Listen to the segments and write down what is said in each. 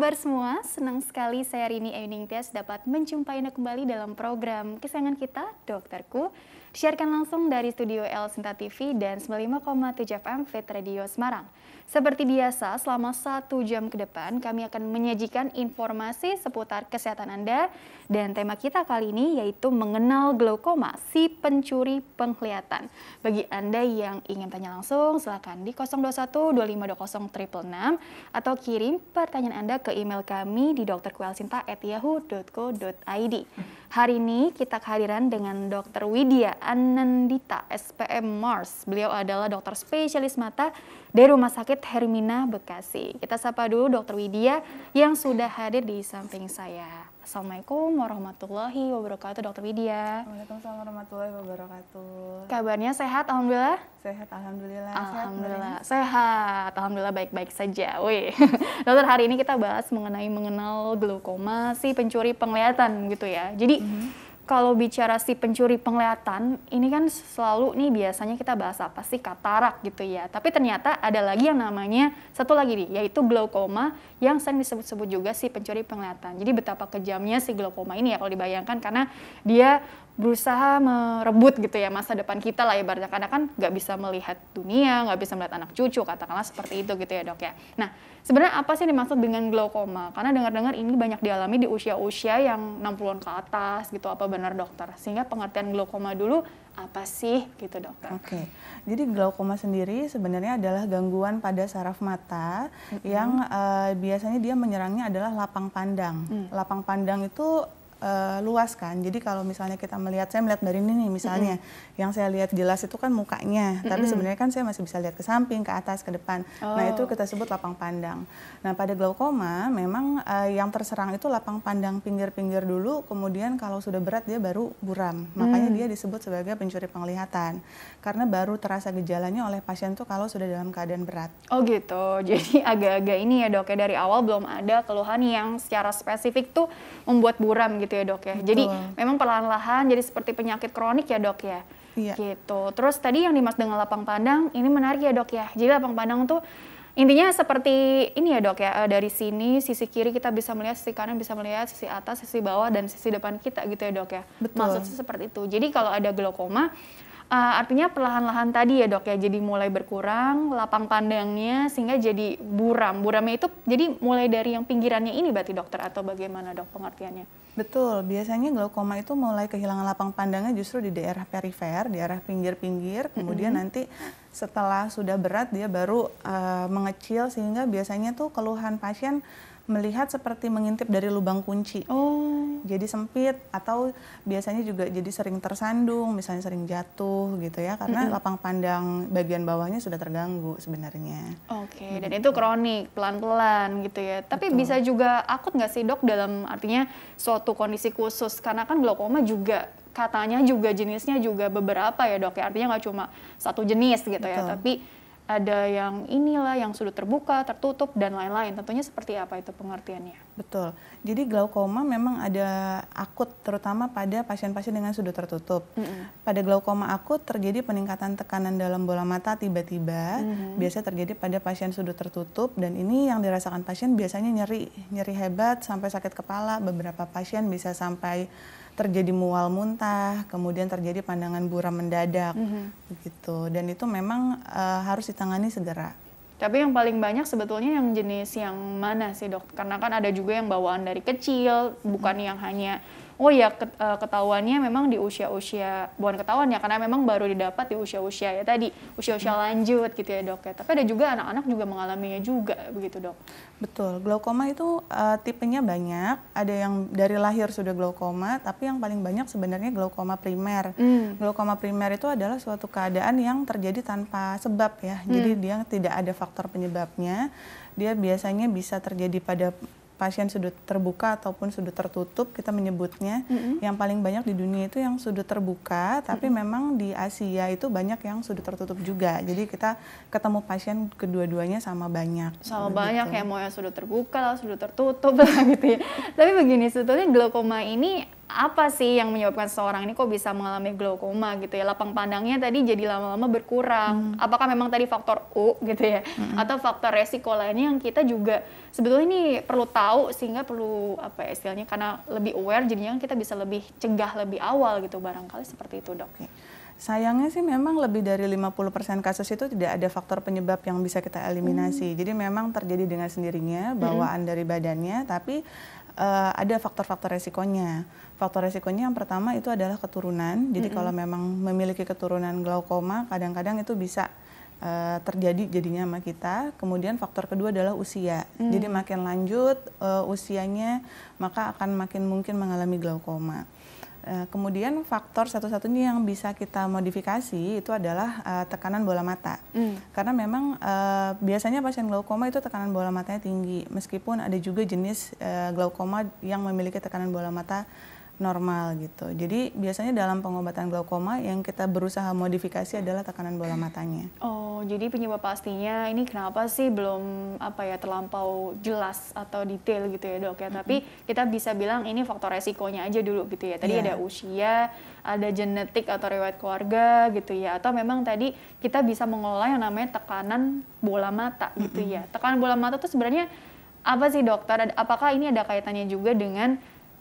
kabar semua? Senang sekali saya Rini Ayuning Tias dapat menjumpai Anda kembali dalam program kesayangan kita, Dokterku. Disiarkan langsung dari Studio L Sinta TV dan 95,7 FM Fit Radio Semarang. Seperti biasa, selama satu jam ke depan kami akan menyajikan informasi seputar kesehatan Anda dan tema kita kali ini yaitu mengenal glaukoma, si pencuri penglihatan. Bagi Anda yang ingin tanya langsung, silakan di 021 2520 atau kirim pertanyaan Anda ke email kami di dokterkuelsinta@yahoo.co.id. Hari ini kita kehadiran dengan Dr. Widya Anandita, SPM Mars. Beliau adalah dokter spesialis mata dari Rumah Sakit Hermina Bekasi. Kita sapa dulu Dr. Widya yang sudah hadir di samping saya. Assalamualaikum warahmatullahi wabarakatuh, Dokter Widya. Waalaikumsalam warahmatullahi wabarakatuh. Kabarnya sehat, alhamdulillah. Sehat, alhamdulillah. Alhamdulillah, sehat, alhamdulillah baik-baik saja. Wih, Dokter hari ini kita bahas mengenai mengenal glaukoma si pencuri penglihatan gitu ya. Jadi mm -hmm kalau bicara si pencuri penglihatan, ini kan selalu nih biasanya kita bahas apa sih katarak gitu ya. Tapi ternyata ada lagi yang namanya satu lagi nih, yaitu glaukoma yang sering disebut-sebut juga si pencuri penglihatan. Jadi betapa kejamnya si glaukoma ini ya kalau dibayangkan karena dia berusaha merebut gitu ya masa depan kita lah ibaratnya karena kan nggak bisa melihat dunia nggak bisa melihat anak cucu katakanlah seperti itu gitu ya dok ya nah sebenarnya apa sih dimaksud dengan glaukoma karena dengar-dengar ini banyak dialami di usia-usia yang 60-an ke atas gitu apa benar dokter sehingga pengertian glaukoma dulu apa sih gitu dokter oke okay. jadi glaukoma sendiri sebenarnya adalah gangguan pada saraf mata mm -hmm. yang uh, biasanya dia menyerangnya adalah lapang pandang mm. lapang pandang itu uh, luas kan. Jadi kalau misalnya kita melihat, saya melihat dari ini nih misalnya, mm -hmm. yang saya lihat jelas itu kan mukanya, mm -hmm. tapi sebenarnya kan saya masih bisa lihat ke samping, ke atas, ke depan. Oh. Nah itu oh. kita sebut lapang pandang. Nah pada glaukoma memang uh, yang terserang itu lapang pandang pinggir-pinggir dulu, kemudian kalau sudah berat dia baru buram. Makanya mm. dia disebut sebagai pencuri penglihatan karena baru terasa gejalanya oleh pasien tuh kalau sudah dalam keadaan berat. Oh gitu. Jadi agak-agak ini ya dok ya dari awal belum ada keluhan yang secara spesifik tuh membuat buram gitu gitu ya dok ya. Betul. Jadi memang perlahan-lahan jadi seperti penyakit kronik ya dok ya. Iya. Gitu. Terus tadi yang dimaksud dengan lapang pandang ini menarik ya dok ya. Jadi lapang pandang tuh intinya seperti ini ya dok ya eh, dari sini sisi kiri kita bisa melihat sisi kanan bisa melihat sisi atas sisi bawah dan sisi depan kita gitu ya dok ya Betul. maksudnya seperti itu jadi kalau ada glaukoma uh, eh, artinya perlahan-lahan tadi ya dok ya jadi mulai berkurang lapang pandangnya sehingga jadi buram buramnya itu jadi mulai dari yang pinggirannya ini berarti dokter atau bagaimana dok pengertiannya Betul, biasanya glaukoma itu mulai kehilangan lapang pandangnya justru di daerah perifer, di daerah pinggir-pinggir, kemudian mm -hmm. nanti setelah sudah berat dia baru uh, mengecil sehingga biasanya tuh keluhan pasien melihat seperti mengintip dari lubang kunci. Oh. Jadi sempit atau biasanya juga jadi sering tersandung, misalnya sering jatuh gitu ya karena mm -hmm. lapang pandang bagian bawahnya sudah terganggu sebenarnya. Oke, okay, dan itu kronik, pelan-pelan gitu ya. Tapi Betul. bisa juga akut nggak sih dok dalam artinya suatu kondisi khusus karena kan glaukoma juga katanya juga jenisnya juga beberapa ya dok ya artinya nggak cuma satu jenis gitu ya. Betul. ya tapi ada yang inilah yang sudut terbuka, tertutup dan lain-lain. Tentunya seperti apa itu pengertiannya? Betul. Jadi glaukoma memang ada akut terutama pada pasien-pasien dengan sudut tertutup. Mm -hmm. Pada glaukoma akut terjadi peningkatan tekanan dalam bola mata tiba-tiba, mm -hmm. biasa terjadi pada pasien sudut tertutup dan ini yang dirasakan pasien biasanya nyeri, nyeri hebat sampai sakit kepala. Beberapa pasien bisa sampai terjadi mual muntah, kemudian terjadi pandangan buram mendadak, mm -hmm. Dan itu memang uh, harus ditangani segera. Tapi yang paling banyak sebetulnya yang jenis yang mana sih dok? Karena kan ada juga yang bawaan dari kecil, bukan yang hanya oh ya ketahuannya memang di usia-usia bukan ketahuan ya karena memang baru didapat di usia-usia ya tadi usia-usia hmm. lanjut gitu ya dok ya tapi ada juga anak-anak juga mengalaminya juga begitu dok betul glaukoma itu uh, tipenya banyak ada yang dari lahir sudah glaukoma tapi yang paling banyak sebenarnya glaukoma primer hmm. glaukoma primer itu adalah suatu keadaan yang terjadi tanpa sebab ya hmm. jadi dia tidak ada faktor penyebabnya dia biasanya bisa terjadi pada pasien sudut terbuka ataupun sudut tertutup kita menyebutnya mm-hmm. yang paling banyak di dunia itu yang sudut terbuka tapi mm-hmm. memang di Asia itu banyak yang sudut tertutup juga jadi kita ketemu pasien kedua-duanya sama banyak sama banyak ya mau yang sudut terbuka lah sudut tertutup lah gitu ya tapi begini sebetulnya glaukoma ini apa sih yang menyebabkan seseorang ini kok bisa mengalami glaukoma gitu ya lapang pandangnya tadi jadi lama-lama berkurang hmm. apakah memang tadi faktor U gitu ya hmm. atau faktor resiko lainnya yang kita juga sebetulnya ini perlu tahu sehingga perlu apa ya, istilahnya karena lebih aware jadinya kita bisa lebih cegah lebih awal gitu barangkali seperti itu dok Sayangnya sih memang lebih dari 50% kasus itu tidak ada faktor penyebab yang bisa kita eliminasi. Hmm. Jadi memang terjadi dengan sendirinya hmm. bawaan hmm. dari badannya, tapi uh, ada faktor-faktor resikonya. Faktor resikonya yang pertama itu adalah keturunan. Jadi mm -hmm. kalau memang memiliki keturunan glaukoma, kadang-kadang itu bisa uh, terjadi jadinya sama kita. Kemudian faktor kedua adalah usia. Mm. Jadi makin lanjut uh, usianya, maka akan makin mungkin mengalami glaukoma. Eh, kemudian faktor satu-satunya yang bisa kita modifikasi itu adalah uh, tekanan bola mata. Mm. Karena memang uh, biasanya pasien glaukoma itu tekanan bola matanya tinggi, meskipun ada juga jenis uh, glaukoma yang memiliki tekanan bola mata normal gitu. Jadi biasanya dalam pengobatan glaukoma yang kita berusaha modifikasi adalah tekanan bola matanya. Oh, jadi penyebab pastinya ini kenapa sih belum apa ya terlampau jelas atau detail gitu ya, Dok ya. Mm -hmm. Tapi kita bisa bilang ini faktor resikonya aja dulu gitu ya. Tadi yeah. ada usia, ada genetik atau riwayat keluarga gitu ya atau memang tadi kita bisa mengelola yang namanya tekanan bola mata gitu mm -hmm. ya. Tekanan bola mata tuh sebenarnya apa sih, Dokter? Apakah ini ada kaitannya juga dengan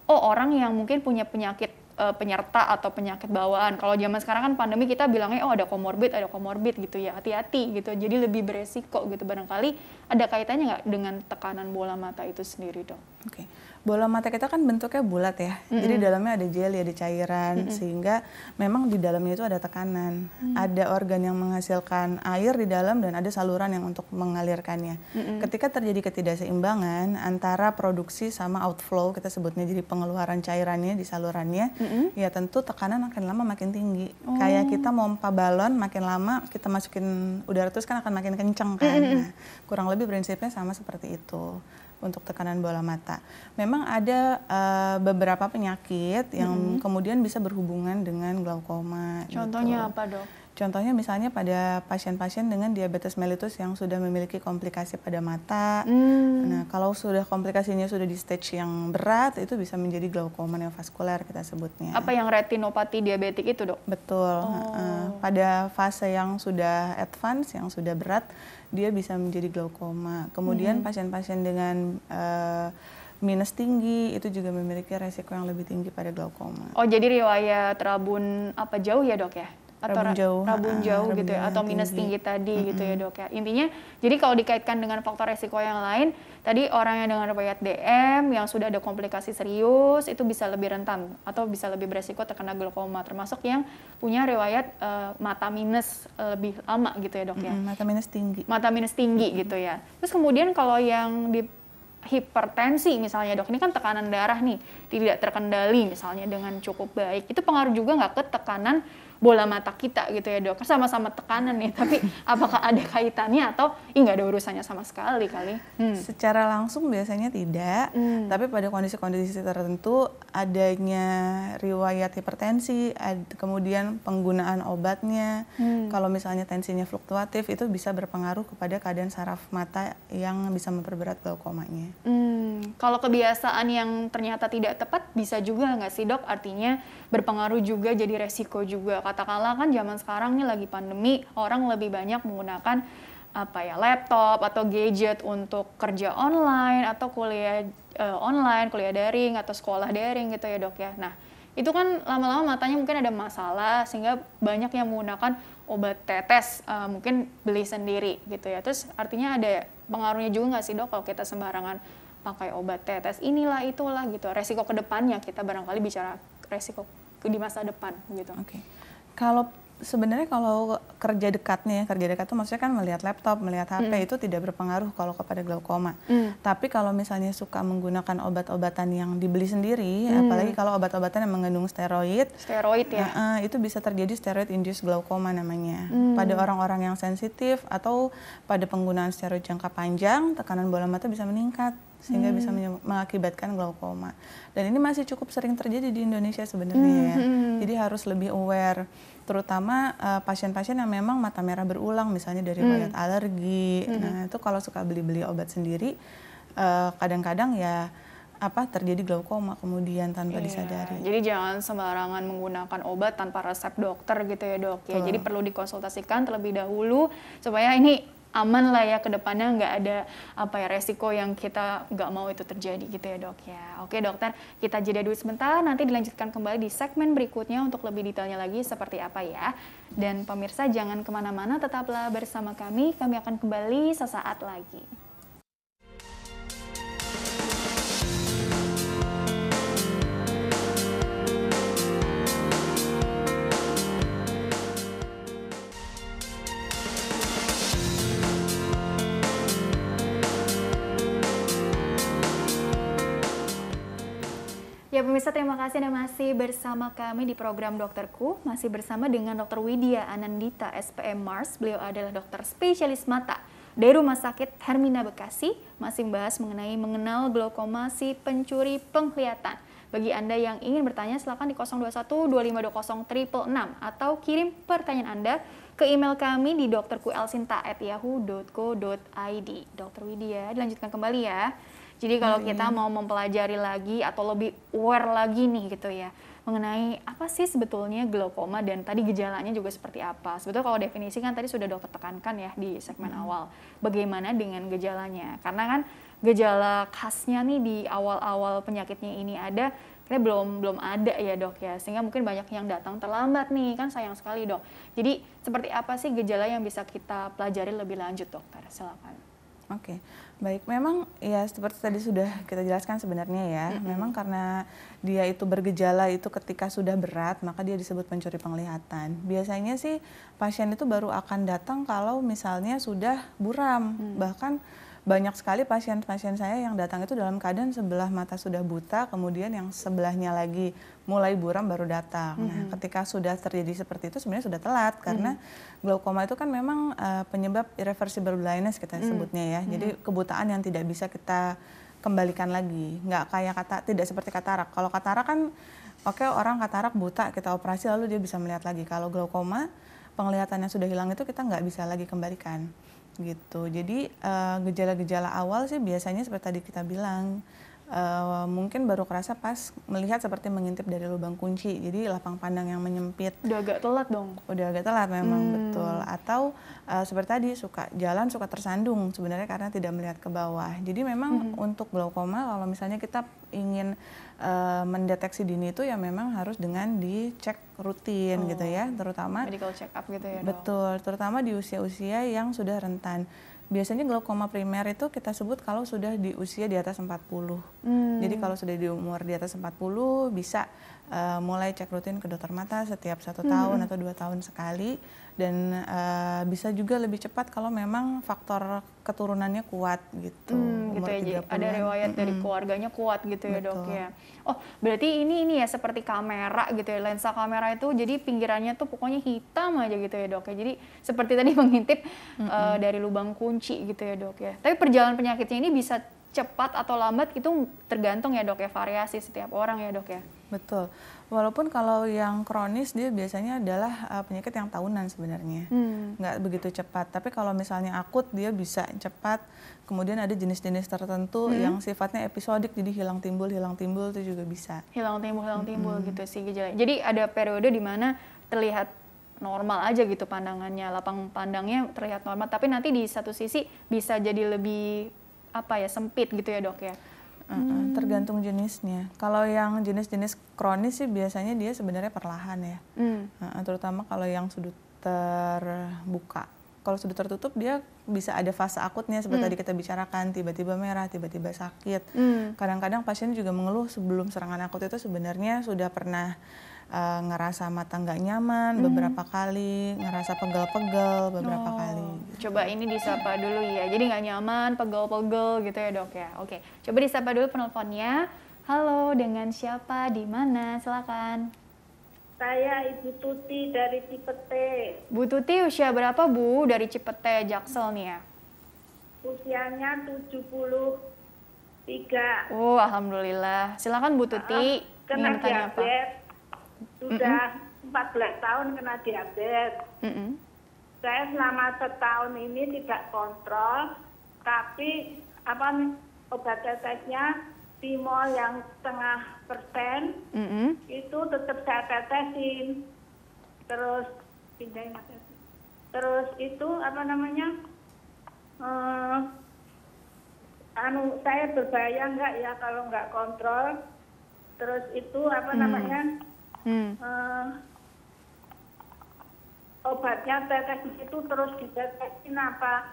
oh orang yang mungkin punya penyakit uh, penyerta atau penyakit bawaan. Kalau zaman sekarang kan pandemi kita bilangnya oh ada komorbid, ada komorbid gitu ya, hati-hati gitu. Jadi lebih beresiko gitu barangkali ada kaitannya nggak dengan tekanan bola mata itu sendiri dong. Oke. Okay bola mata kita kan bentuknya bulat ya. Mm -hmm. Jadi dalamnya ada jeli ya, ada cairan mm -hmm. sehingga memang di dalamnya itu ada tekanan. Mm -hmm. Ada organ yang menghasilkan air di dalam dan ada saluran yang untuk mengalirkannya. Mm -hmm. Ketika terjadi ketidakseimbangan antara produksi sama outflow kita sebutnya jadi pengeluaran cairannya di salurannya, mm -hmm. ya tentu tekanan makin lama makin tinggi. Oh. Kayak kita pompa balon makin lama kita masukin udara terus kan akan makin kenceng kan. Mm -hmm. Nah, kurang lebih prinsipnya sama seperti itu untuk tekanan bola mata. Memang ada uh, beberapa penyakit yang -hmm. kemudian bisa berhubungan dengan glaukoma. Gitu. Contohnya gitu. apa dok? Contohnya misalnya pada pasien-pasien dengan diabetes mellitus yang sudah memiliki komplikasi pada mata. Hmm. Nah, kalau sudah komplikasinya sudah di stage yang berat, itu bisa menjadi glaukoma neovaskular kita sebutnya. Apa yang retinopati diabetik itu, Dok? Betul. Oh. Pada fase yang sudah advance, yang sudah berat, dia bisa menjadi glaukoma. Kemudian hmm. pasien-pasien hmm. dengan uh, minus tinggi itu juga memiliki resiko yang lebih tinggi pada glaukoma. Oh, jadi riwayat rabun apa jauh ya, Dok ya? atau rabun jauh, rabun jauh ah, gitu ya atau minus tinggi, tinggi tadi mm -hmm. gitu ya dok ya intinya jadi kalau dikaitkan dengan faktor resiko yang lain tadi orang yang dengan riwayat DM yang sudah ada komplikasi serius itu bisa lebih rentan atau bisa lebih beresiko terkena glaukoma termasuk yang punya riwayat uh, mata minus eh, lebih lama gitu ya dok ya mm -hmm, mata minus tinggi mata minus tinggi mm -hmm. gitu ya terus kemudian kalau yang di hipertensi misalnya dok ini kan tekanan darah nih tidak terkendali misalnya dengan cukup baik itu pengaruh juga nggak ke tekanan bola mata kita gitu ya dok. Sama-sama tekanan nih, tapi apakah ada kaitannya atau nggak ada urusannya sama sekali kali? Hmm. Secara langsung biasanya tidak, hmm. tapi pada kondisi-kondisi tertentu adanya riwayat hipertensi, ad, kemudian penggunaan obatnya, hmm. kalau misalnya tensinya fluktuatif itu bisa berpengaruh kepada keadaan saraf mata yang bisa memperberat glaukomanya. Hmm. Kalau kebiasaan yang ternyata tidak tepat bisa juga nggak sih dok? Artinya berpengaruh juga jadi resiko juga katakanlah kan zaman sekarang ini lagi pandemi, orang lebih banyak menggunakan apa ya laptop atau gadget untuk kerja online atau kuliah e, online, kuliah daring atau sekolah daring gitu ya dok ya. Nah itu kan lama-lama matanya mungkin ada masalah sehingga banyak yang menggunakan obat tetes e, mungkin beli sendiri gitu ya. Terus artinya ada pengaruhnya juga nggak sih dok kalau kita sembarangan pakai obat tetes inilah itulah gitu resiko kedepannya kita barangkali bicara resiko di masa depan gitu. Oke. Okay. Kalau sebenarnya kalau kerja dekatnya ya, kerja dekat itu maksudnya kan melihat laptop, melihat HP mm. itu tidak berpengaruh kalau kepada glaukoma. Mm. Tapi kalau misalnya suka menggunakan obat-obatan yang dibeli sendiri, mm. apalagi kalau obat-obatan yang mengandung steroid, steroid ya, uh, itu bisa terjadi steroid induced glaukoma namanya. Mm. Pada orang-orang yang sensitif atau pada penggunaan steroid jangka panjang, tekanan bola mata bisa meningkat sehingga hmm. bisa mengakibatkan glaukoma. Dan ini masih cukup sering terjadi di Indonesia sebenarnya hmm. ya. Hmm, hmm. Jadi harus lebih aware terutama pasien eh, pasien-pasien yang memang mata merah berulang misalnya dari hmm. alergi. Hmm. Nah, itu kalau suka beli-beli obat sendiri eh, kadang-kadang uh, ya apa terjadi glaukoma kemudian tanpa iya. disadari. Jadi jangan sembarangan menggunakan obat tanpa resep dokter gitu ya dok ya. Jadi perlu dikonsultasikan terlebih dahulu supaya ini aman lah ya ke depannya nggak ada apa ya resiko yang kita nggak mau itu terjadi gitu ya dok ya. Oke dokter, kita jeda dulu sebentar, nanti dilanjutkan kembali di segmen berikutnya untuk lebih detailnya lagi seperti apa ya. Dan pemirsa jangan kemana-mana, tetaplah bersama kami, kami akan kembali sesaat lagi. Ya pemirsa terima kasih Anda masih bersama kami di program Dokterku, masih bersama dengan Dokter Widya Anandita SPM Mars. Beliau adalah dokter spesialis mata dari Rumah Sakit Hermina Bekasi, masih membahas mengenai mengenal glaukoma si pencuri penglihatan. Bagi Anda yang ingin bertanya silakan di 021 2520 atau kirim pertanyaan Anda ke email kami di dokterkuelsinta@yahoo.co.id. Dokter Widya, dilanjutkan kembali ya. Jadi kalau hmm. kita mau mempelajari lagi atau lebih aware lagi nih gitu ya mengenai apa sih sebetulnya glaukoma dan tadi gejalanya juga seperti apa. Sebetulnya kalau definisi kan tadi sudah dokter tekankan ya di segmen hmm. awal. Bagaimana dengan gejalanya? Karena kan gejala khasnya nih di awal-awal penyakitnya ini ada kita belum belum ada ya dok ya sehingga mungkin banyak yang datang terlambat nih kan sayang sekali dok jadi seperti apa sih gejala yang bisa kita pelajari lebih lanjut dokter silakan oke okay. Baik, memang ya seperti tadi sudah kita jelaskan sebenarnya ya, mm -hmm. memang karena dia itu bergejala itu ketika sudah berat, maka dia disebut pencuri penglihatan. Biasanya sih pasien itu baru akan datang kalau misalnya sudah buram, mm. bahkan banyak sekali pasien-pasien saya yang datang itu dalam keadaan sebelah mata sudah buta, kemudian yang sebelahnya lagi mulai buram baru datang. Mm -hmm. Nah, mm-hmm. ketika sudah terjadi seperti itu sebenarnya sudah telat karena mm -hmm. glaukoma itu kan memang uh, penyebab irreversible blindness kita mm -hmm. sebutnya ya. Jadi mm-hmm. kebutaan yang tidak bisa kita kembalikan lagi. Nggak kayak kata tidak seperti katarak. Kalau katarak kan oke okay, orang katarak buta kita operasi lalu dia bisa melihat lagi. Kalau glaukoma penglihatannya sudah hilang itu kita nggak bisa lagi kembalikan gitu. Jadi eh, gejala-gejala uh, awal sih biasanya seperti tadi kita bilang uh, mungkin baru kerasa pas melihat seperti mengintip dari lubang kunci. Jadi lapang pandang yang menyempit. Udah agak telat dong. Udah agak telat memang hmm. betul. Atau uh, seperti tadi suka jalan suka tersandung sebenarnya karena tidak melihat ke bawah. Jadi memang hmm. untuk glaukoma kalau misalnya kita ingin Eh, mendeteksi dini itu ya memang harus dengan dicek rutin oh. gitu ya, oh. terutama medical check up gitu ya. Betul, Betul, terutama di usia-usia yang sudah rentan. Biasanya glaukoma primer itu kita sebut kalau sudah di usia di atas 40. Hmm. Jadi kalau sudah di umur di atas 40 bisa uh, mulai cek rutin ke dokter mata setiap satu hmm. tahun hmm. atau dua tahun sekali dan uh, bisa juga lebih cepat kalau memang faktor keturunannya kuat gitu. Hmm, gitu ya, ada riwayat hmm. dari keluarganya kuat gitu ya Betul. dok ya. Oh berarti ini ini ya seperti kamera gitu ya lensa kamera itu jadi pinggirannya tuh pokoknya hitam aja gitu ya dok ya. Jadi seperti tadi mengintip hmm. uh, dari lubang kunci gitu ya dok ya. Tapi perjalanan penyakitnya ini bisa cepat atau lambat itu tergantung ya dok ya variasi setiap orang ya dok ya. Betul. Walaupun kalau yang kronis dia biasanya adalah uh, penyakit yang tahunan sebenarnya. Hmm. begitu cepat. Tapi kalau misalnya akut dia bisa cepat. Kemudian ada jenis-jenis tertentu hmm. yang sifatnya episodik jadi hilang timbul, hilang timbul itu juga bisa. Hilang timbul, hilang hmm. timbul gitu sih gejala. Jadi ada periode di mana terlihat normal aja gitu pandangannya, lapang pandangnya terlihat normal, tapi nanti di satu sisi bisa jadi lebih apa ya sempit gitu ya dok ya hmm. Tergantung jenisnya. Kalau yang jenis-jenis kronis sih biasanya dia sebenarnya perlahan ya. Hmm. Uh, terutama kalau yang sudut terbuka. Kalau sudut tertutup dia bisa ada fase akutnya seperti hmm. tadi kita bicarakan tiba-tiba merah tiba-tiba sakit hmm. kadang-kadang hmm. pasien juga mengeluh sebelum serangan akut itu sebenarnya sudah pernah uh, ngerasa mata nggak nyaman hmm. beberapa kali, ngerasa pegel-pegel beberapa oh. kali. Coba ini disapa dulu ya. Jadi nggak nyaman, pegel-pegel gitu ya dok ya. Oke, coba disapa dulu penelponnya. Halo, dengan siapa? Di mana? Silakan. Saya Ibu Tuti dari Cipete. Bu Tuti usia berapa Bu dari Cipete, Jaksel nih ya? Usianya tiga Oh, alhamdulillah. Silakan Bu Tuti. Uh, kena diabetes. Sudah mm -mm. 14 tahun kena diabetes. Mm -mm. Saya selama setahun ini tidak kontrol, tapi apa obat tetesnya timol yang setengah persen mm -hmm. itu tetap saya tetesin terus pindahin terus itu apa namanya uh, anu saya berbahaya nggak ya kalau nggak kontrol terus itu apa mm. namanya hmm. uh, obatnya tetes di situ terus ditetesin apa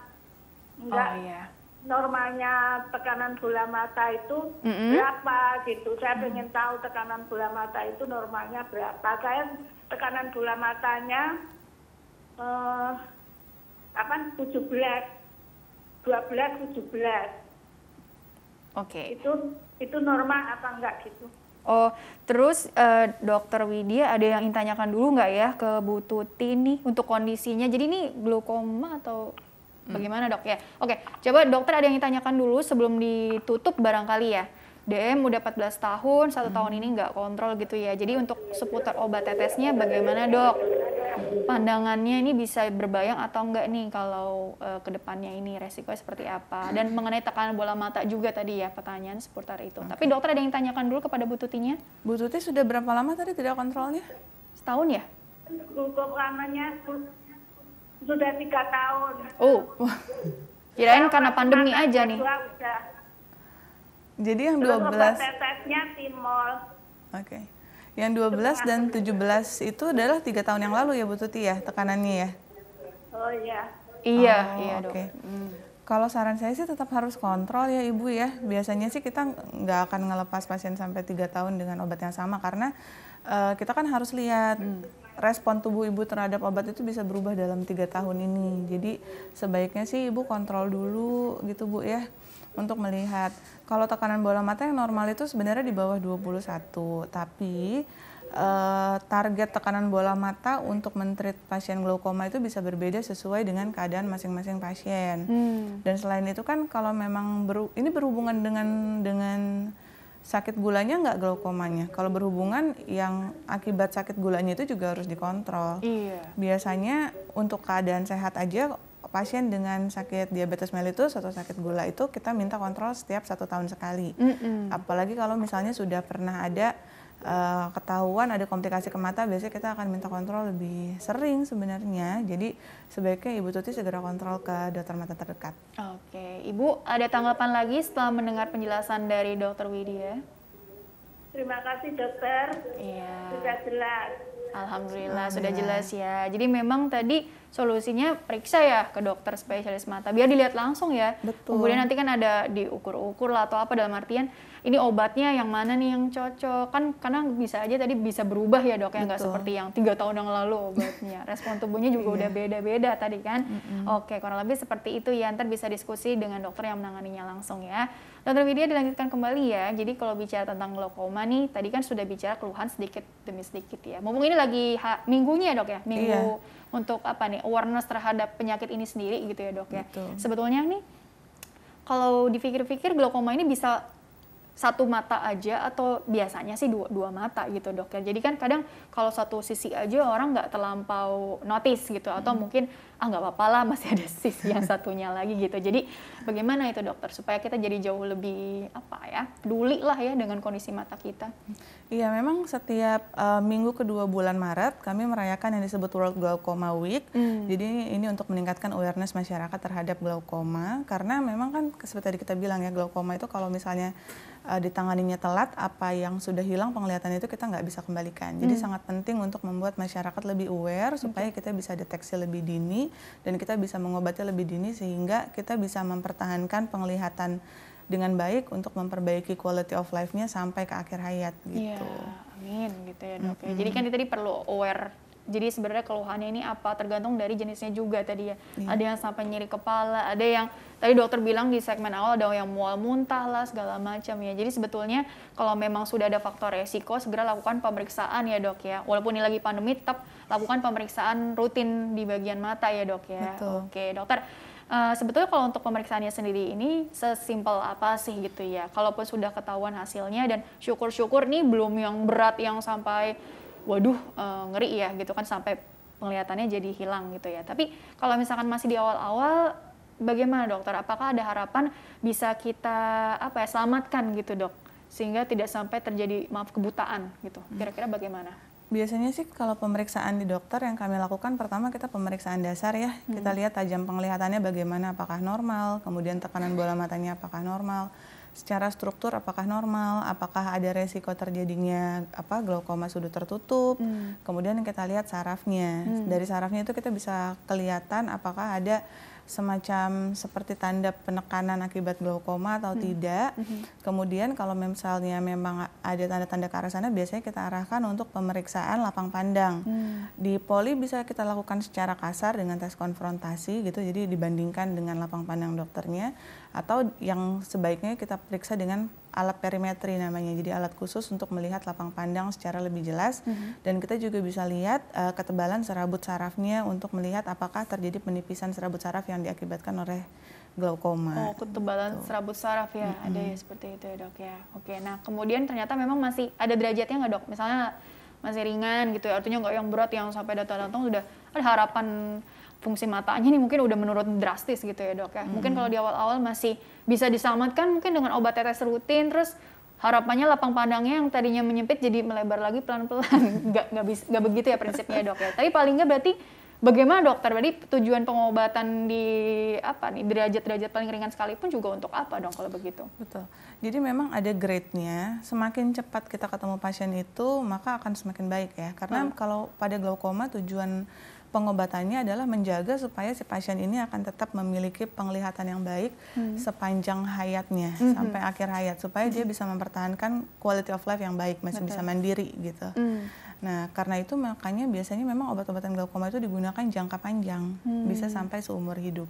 enggak oh, iya. normalnya tekanan gula mata itu mm -hmm. berapa gitu saya mm -hmm. ingin tahu tekanan gula mata itu normalnya berapa saya tekanan gula matanya eh, apa 17 12 17 Oke. Okay. Itu itu normal apa enggak gitu? Oh, terus uh, dokter Widya ada yang ingin tanyakan dulu nggak ya ke Bu Tuti nih untuk kondisinya. Jadi ini glaukoma atau hmm. bagaimana dok ya? Oke, coba dokter ada yang ingin tanyakan dulu sebelum ditutup barangkali ya. DM udah 14 tahun, satu hmm. tahun ini nggak kontrol gitu ya. Jadi untuk seputar obat tetesnya bagaimana dok? Pandangannya ini bisa berbayang atau enggak nih kalau uh, eh, kedepannya ini resiko seperti apa? Dan mengenai tekanan bola mata juga tadi ya pertanyaan seputar itu. Okay. Tapi dokter ada yang tanyakan dulu kepada bututinya? Bututi sudah berapa lama tadi tidak kontrolnya? Setahun ya? Untuk lamanya sudah tiga tahun. Oh, kirain karena pandemi aja nih. Jadi yang dua belas. tesnya Timol. Oke. Okay. Yang belas dan tujuh belas itu adalah tiga tahun yang lalu ya Bu Tuti ya tekanannya ya? Oh iya. Iya, oh, iya dok. Okay. Hmm. Kalau saran saya sih tetap harus kontrol ya Ibu ya. Biasanya sih kita nggak akan ngelepas pasien sampai tiga tahun dengan obat yang sama karena uh, kita kan harus lihat hmm respon tubuh ibu terhadap obat itu bisa berubah dalam tiga tahun ini. Jadi sebaiknya sih ibu kontrol dulu gitu bu ya untuk melihat kalau tekanan bola mata yang normal itu sebenarnya di bawah 21 tapi eh, target tekanan bola mata untuk mentreat pasien glaukoma itu bisa berbeda sesuai dengan keadaan masing-masing pasien hmm. dan selain itu kan kalau memang beru ini berhubungan dengan dengan sakit gulanya nggak glaukomanya. Kalau berhubungan yang akibat sakit gulanya itu juga harus dikontrol. Iya. Biasanya untuk keadaan sehat aja pasien dengan sakit diabetes mellitus atau sakit gula itu kita minta kontrol setiap satu tahun sekali. Mm -hmm. Apalagi kalau misalnya sudah pernah ada uh, ketahuan ada komplikasi ke mata, biasanya kita akan minta kontrol lebih sering sebenarnya. Jadi sebaiknya Ibu Tuti segera kontrol ke dokter mata terdekat. Oke, Ibu ada tanggapan lagi setelah mendengar penjelasan dari dokter Widya? Terima kasih dokter. Iya. Sudah jelas. Alhamdulillah sudah jelas ya. Jadi memang tadi solusinya periksa ya ke dokter spesialis mata biar dilihat langsung ya. Betul. Kemudian nanti kan ada diukur-ukur lah atau apa dalam artian ini obatnya yang mana nih yang cocok kan karena bisa aja tadi bisa berubah ya dok ya nggak seperti yang tiga tahun yang lalu obatnya respon tubuhnya juga iya. udah beda-beda tadi kan. Mm -hmm. Oke kurang lebih seperti itu ya. Ntar bisa diskusi dengan dokter yang menanganinya langsung ya. Dokter Widya dilanjutkan kembali ya. Jadi kalau bicara tentang glaukoma nih, tadi kan sudah bicara keluhan sedikit demi sedikit ya. Mumpung ini lagi ha, minggunya ya, dok ya, minggu iya. untuk apa nih awareness terhadap penyakit ini sendiri gitu ya dok ya. Betul. Sebetulnya nih kalau dipikir-pikir glaukoma ini bisa satu mata aja atau biasanya sih dua, dua mata gitu dok ya. Jadi kan kadang kalau satu sisi aja orang nggak terlampau notice gitu atau hmm. mungkin ah nggak apa-apa lah masih ada sisi yang satunya lagi gitu. Jadi bagaimana itu dokter supaya kita jadi jauh lebih apa ya peduli lah ya dengan kondisi mata kita. Iya memang setiap uh, minggu kedua bulan Maret kami merayakan yang disebut World Glaucoma Week. Hmm. Jadi ini untuk meningkatkan awareness masyarakat terhadap glaukoma karena memang kan seperti tadi kita bilang ya glaukoma itu kalau misalnya uh, eh, ditanganinya telat apa yang sudah hilang penglihatan itu kita nggak bisa kembalikan. Jadi hmm. sangat penting untuk membuat masyarakat lebih aware supaya kita bisa deteksi lebih dini dan kita bisa mengobati lebih dini sehingga kita bisa mempertahankan penglihatan dengan baik untuk memperbaiki quality of life-nya sampai ke akhir hayat gitu. Yeah. Amin gitu ya dok. Mm -hmm. Jadi kan tadi perlu aware jadi sebenarnya keluhannya ini apa tergantung dari jenisnya juga tadi ya. Yeah. Ada yang sampai nyeri kepala, ada yang tadi dokter bilang di segmen awal ada yang mual muntah lah segala macam ya. Jadi sebetulnya kalau memang sudah ada faktor resiko segera lakukan pemeriksaan ya dok ya. Walaupun ini lagi pandemi tetap lakukan pemeriksaan rutin di bagian mata ya dok ya. Betul. Oke dokter. Uh, sebetulnya kalau untuk pemeriksaannya sendiri ini sesimpel apa sih gitu ya. Kalaupun sudah ketahuan hasilnya dan syukur-syukur nih belum yang berat yang sampai waduh uh, ngeri ya gitu kan sampai penglihatannya jadi hilang gitu ya. Tapi kalau misalkan masih di awal-awal bagaimana dokter? Apakah ada harapan bisa kita apa ya selamatkan gitu dok? Sehingga tidak sampai terjadi maaf kebutaan gitu. Hmm. Kira-kira bagaimana? Biasanya sih kalau pemeriksaan di dokter yang kami lakukan pertama kita pemeriksaan dasar ya. Kita hmm. lihat tajam penglihatannya bagaimana, apakah normal, kemudian tekanan bola matanya apakah normal secara struktur apakah normal, apakah ada resiko terjadinya apa glaukoma sudut tertutup. Hmm. Kemudian kita lihat sarafnya. Hmm. Dari sarafnya itu kita bisa kelihatan apakah ada semacam seperti tanda penekanan akibat glaukoma atau hmm. tidak. Hmm. Kemudian kalau misalnya memang ada tanda-tanda ke arah sana, biasanya kita arahkan untuk pemeriksaan lapang pandang. Hmm. Di poli bisa kita lakukan secara kasar dengan tes konfrontasi gitu, jadi dibandingkan dengan lapang pandang dokternya atau yang sebaiknya kita periksa dengan alat perimetri namanya. Jadi alat khusus untuk melihat lapang pandang secara lebih jelas mm -hmm. dan kita juga bisa lihat uh, ketebalan serabut sarafnya untuk melihat apakah terjadi penipisan serabut saraf yang diakibatkan oleh glaukoma. Oh, ketebalan gitu. serabut saraf ya. Mm -hmm. Ada ya seperti itu ya, Dok ya. Oke. Nah, kemudian ternyata memang masih ada derajatnya nggak Dok? Misalnya masih ringan gitu ya. Artinya nggak yang berat yang sampai datang-datang sudah ada harapan fungsi matanya ini mungkin udah menurun drastis gitu ya dok ya. Hmm. Mungkin kalau di awal-awal masih bisa diselamatkan mungkin dengan obat tetes rutin, terus harapannya lapang pandangnya yang tadinya menyempit jadi melebar lagi pelan-pelan. Gak, gak, gak begitu ya prinsipnya dok ya. Tapi paling nggak berarti bagaimana dokter? Berarti tujuan pengobatan di apa nih derajat-derajat paling ringan sekalipun juga untuk apa dong kalau begitu? Betul. Jadi memang ada grade-nya. Semakin cepat kita ketemu pasien itu maka akan semakin baik ya. Karena hmm. kalau pada glaukoma tujuan pengobatannya adalah menjaga supaya si pasien ini akan tetap memiliki penglihatan yang baik hmm. sepanjang hayatnya hmm. sampai akhir hayat supaya hmm. dia bisa mempertahankan quality of life yang baik masih Betul. bisa mandiri gitu. Hmm. Nah, karena itu makanya biasanya memang obat-obatan glaukoma itu digunakan jangka panjang, hmm. bisa sampai seumur hidup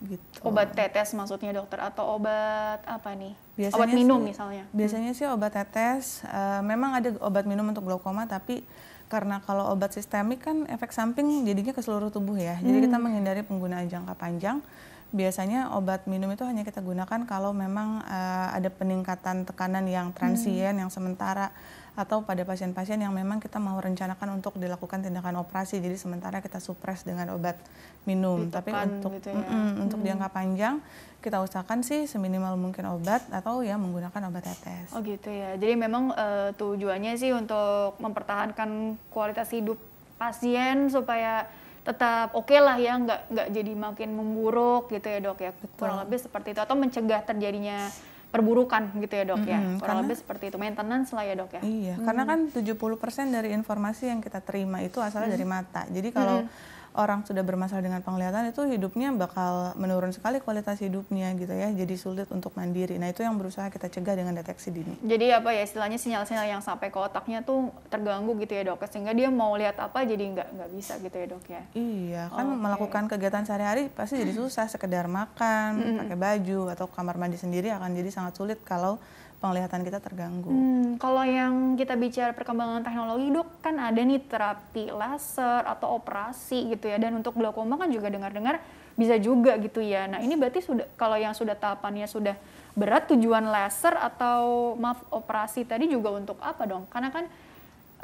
gitu. Obat tetes maksudnya dokter atau obat apa nih? Biasanya obat minum sih, misalnya. Hmm. Biasanya hmm. sih obat tetes. Uh, memang ada obat minum untuk glaukoma tapi karena kalau obat sistemik kan efek samping jadinya ke seluruh tubuh ya. Hmm. Jadi kita hmm. menghindari penggunaan jangka panjang. Biasanya obat minum itu hanya kita gunakan kalau memang uh, ada peningkatan tekanan yang transien, hmm. yang sementara atau pada pasien-pasien yang memang kita mau rencanakan untuk dilakukan tindakan operasi jadi sementara kita supres dengan obat minum Ditekan tapi untuk gitu ya. mm untuk hmm. jangka panjang kita usahakan sih seminimal mungkin obat atau ya menggunakan obat tetes oh gitu ya jadi memang uh, tujuannya sih untuk mempertahankan kualitas hidup pasien supaya tetap oke okay lah ya nggak nggak jadi makin memburuk gitu ya dok ya Betul. kurang lebih seperti itu atau mencegah terjadinya perburukan gitu ya dok mm -hmm, ya kurang karena, lebih seperti itu maintenance lah ya dok ya iya mm -hmm. karena kan 70% dari informasi yang kita terima itu asalnya mm -hmm. dari mata jadi kalau mm -hmm orang sudah bermasalah dengan penglihatan itu hidupnya bakal menurun sekali kualitas hidupnya gitu ya jadi sulit untuk mandiri nah itu yang berusaha kita cegah dengan deteksi dini jadi apa ya istilahnya sinyal-sinyal yang sampai ke otaknya tuh terganggu gitu ya dok sehingga dia mau lihat apa jadi nggak nggak bisa gitu ya dok ya iya kan okay. melakukan kegiatan sehari-hari pasti jadi susah sekedar makan pakai baju atau kamar mandi sendiri akan jadi sangat sulit kalau penglihatan kita terganggu. Hmm, kalau yang kita bicara perkembangan teknologi dok kan ada nih terapi laser atau operasi gitu ya dan untuk glaukoma kan juga dengar-dengar bisa juga gitu ya. Nah ini berarti sudah kalau yang sudah tahapannya sudah berat tujuan laser atau maaf operasi tadi juga untuk apa dong? Karena kan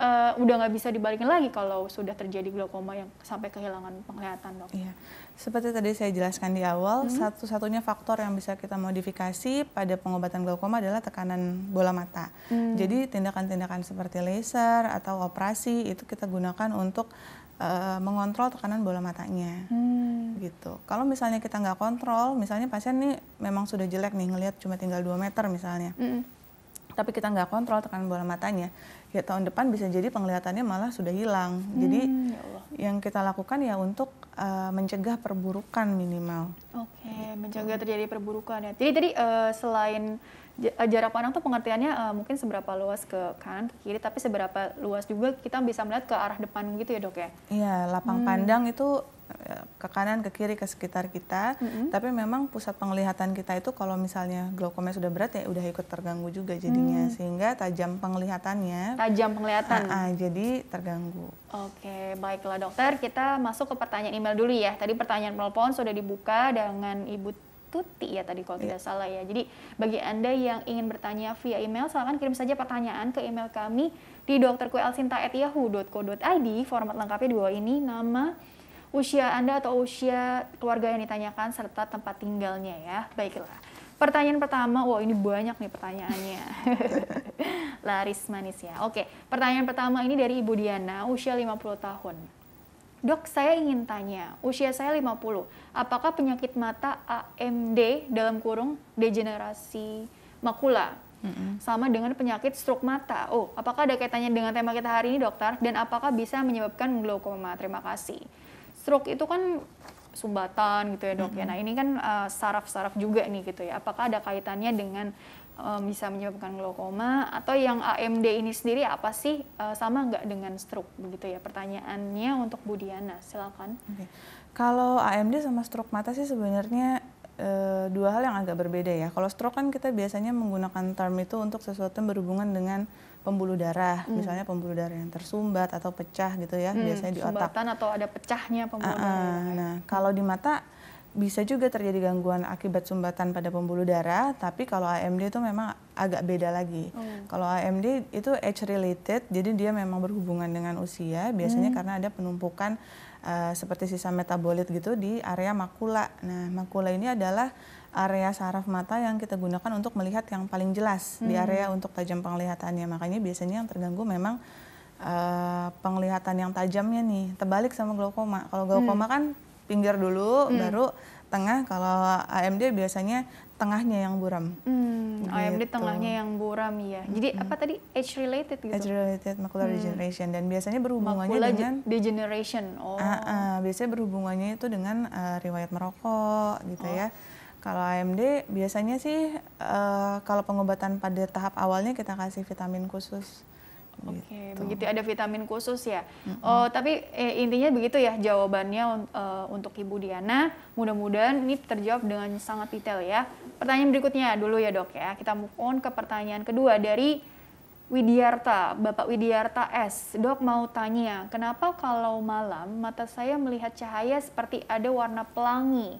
uh, udah nggak bisa dibalikin lagi kalau sudah terjadi glaukoma yang sampai kehilangan penglihatan dok. Iya. Seperti tadi saya jelaskan di awal, hmm. satu-satunya faktor yang bisa kita modifikasi pada pengobatan glaukoma adalah tekanan bola mata. Hmm. Jadi tindakan-tindakan seperti laser atau operasi itu kita gunakan untuk uh, mengontrol tekanan bola matanya. Hmm. Gitu. Kalau misalnya kita nggak kontrol, misalnya pasien ini memang sudah jelek nih ngelihat cuma tinggal 2 meter misalnya. Hmm. Tapi kita nggak kontrol tekanan bola matanya, ya tahun depan bisa jadi penglihatannya malah sudah hilang. Hmm, jadi ya yang kita lakukan ya untuk uh, mencegah perburukan minimal. Oke, okay, gitu. mencegah terjadi perburukan ya. Jadi tadi uh, selain eh, jarak pandang tuh pengertiannya uh, mungkin seberapa luas ke kanan ke kiri tapi seberapa luas juga kita bisa melihat ke arah depan gitu ya dok ya iya lapang hmm. pandang itu Ya, ke kanan ke kiri ke sekitar kita mm-hmm. tapi memang pusat penglihatan kita itu kalau misalnya glaukoma sudah berat ya udah ikut terganggu juga jadinya mm. sehingga tajam penglihatannya tajam penglihatan uh, jadi terganggu oke baiklah dokter kita masuk ke pertanyaan email dulu ya tadi pertanyaan telepon sudah dibuka dengan ibu Tuti ya tadi kalau iya. tidak salah ya. Jadi bagi Anda yang ingin bertanya via email silahkan kirim saja pertanyaan ke email kami di dokterkuelsinta@yahoo.co.id format lengkapnya dua ini nama usia Anda atau usia keluarga yang ditanyakan serta tempat tinggalnya ya. Baiklah. Pertanyaan pertama, wow ini banyak nih pertanyaannya. Laris manis ya. Oke, pertanyaan pertama ini dari Ibu Diana, usia 50 tahun. Dok, saya ingin tanya, usia saya 50, apakah penyakit mata AMD dalam kurung degenerasi makula Mm-hmm. Sama dengan penyakit stroke mata. Oh, apakah ada kaitannya dengan tema kita hari ini, dokter? Dan apakah bisa menyebabkan glaukoma? Terima kasih stroke itu kan sumbatan gitu ya dok mm -hmm. ya. Nah ini kan eh, saraf-saraf uh, juga nih gitu ya. Apakah ada kaitannya dengan uh, bisa menyebabkan glaukoma atau yang AMD ini sendiri apa sih uh, sama nggak dengan stroke begitu ya? Pertanyaannya untuk Bu Diana, silakan. Okay. Kalau AMD sama stroke mata sih sebenarnya e, dua hal yang agak berbeda ya. Kalau stroke kan kita biasanya menggunakan term itu untuk sesuatu yang berhubungan dengan pembuluh darah, hmm. misalnya pembuluh darah yang tersumbat atau pecah gitu ya, hmm, biasanya di otak. Sumbatan atau ada pecahnya pembuluh uh, darah. Nah, kalau di mata bisa juga terjadi gangguan akibat sumbatan pada pembuluh darah, tapi kalau AMD itu memang agak beda lagi. Hmm. Kalau AMD itu age related, jadi dia memang berhubungan dengan usia, biasanya hmm. karena ada penumpukan uh, seperti sisa metabolit gitu di area makula. Nah, makula ini adalah area saraf mata yang kita gunakan untuk melihat yang paling jelas hmm. di area untuk tajam penglihatannya. Makanya biasanya yang terganggu memang uh, penglihatan yang tajamnya nih, terbalik sama glaukoma. Kalau hmm. glaukoma hmm. kan pinggir dulu hmm. baru tengah kalau AMD biasanya tengahnya yang buram. Hmm, gitu. AMD tengahnya yang buram ya. Jadi hmm. apa tadi age related gitu? Age related macular hmm. degeneration dan biasanya berhubungannya Macula dengan degeneration. Oh. Uh, uh, biasanya berhubungannya itu dengan uh, riwayat merokok gitu oh. ya kalau AMD biasanya sih uh, kalau pengobatan pada tahap awalnya kita kasih vitamin khusus. Oke, gitu. begitu ada vitamin khusus ya. Mm-hmm. Oh, tapi eh, intinya begitu ya jawabannya uh, untuk Ibu Diana. Mudah-mudahan ini terjawab dengan sangat detail ya. Pertanyaan berikutnya dulu ya dok ya. Kita move on ke pertanyaan kedua dari Widiarta, Bapak Widiarta S. Dok mau tanya, kenapa kalau malam mata saya melihat cahaya seperti ada warna pelangi?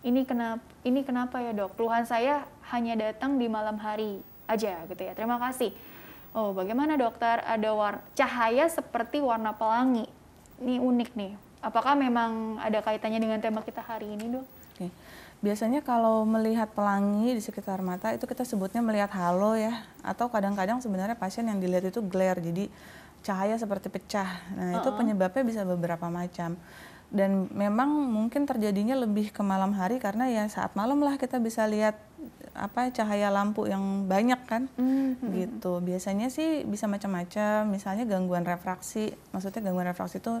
ini kenapa ini kenapa ya dok keluhan saya hanya datang di malam hari aja gitu ya terima kasih oh bagaimana dokter ada war cahaya seperti warna pelangi ini unik nih apakah memang ada kaitannya dengan tema kita hari ini dok Oke. biasanya kalau melihat pelangi di sekitar mata itu kita sebutnya melihat halo ya atau kadang-kadang sebenarnya pasien yang dilihat itu glare jadi cahaya seperti pecah nah uh -uh. itu penyebabnya bisa beberapa macam dan memang mungkin terjadinya lebih ke malam hari karena ya saat malam lah kita bisa lihat apa cahaya lampu yang banyak kan mm-hmm. gitu biasanya sih bisa macam-macam misalnya gangguan refraksi maksudnya gangguan refraksi itu